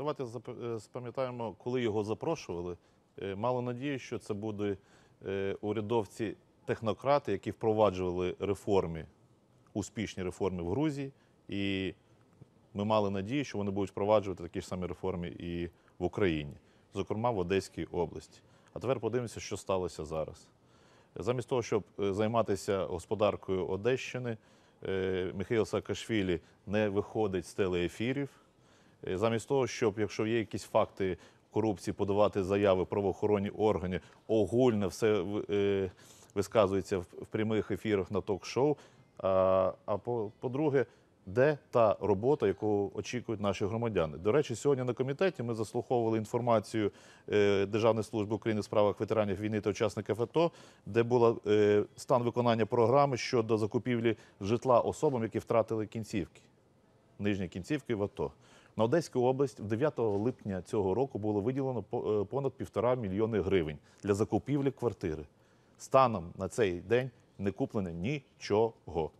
Давайте е, спам'ятаємо, коли його запрошували. Е, мало надію, що це будуть е, урядовці технократи, які впроваджували реформи, успішні реформи в Грузії. І ми мали надію, що вони будуть впроваджувати такі ж самі реформи і в Україні, зокрема в Одеській області. А тепер подивимося, що сталося зараз. Замість того, щоб займатися господаркою Одещини, Михайло Саакашвілі не виходить з телеефірів. Е, замість того, щоб якщо є якісь факти корупції, подавати заяви правоохоронні органи, огульно все е, висказується в, прямих ефірах на ток-шоу. А, по-друге, де та робота, яку очікують наші громадяни? До речі, сьогодні на комітеті ми заслуховували інформацію е, Державної служби України в справах ветеранів війни та учасників АТО, де був стан виконання програми щодо закупівлі житла особам, які втратили кінцівки, нижні кінцівки в АТО. На Одеську область 9 липня цього року було виділено е, понад півтора мільйони гривень для закупівлі квартири. Станом на цей день не куплено нічого.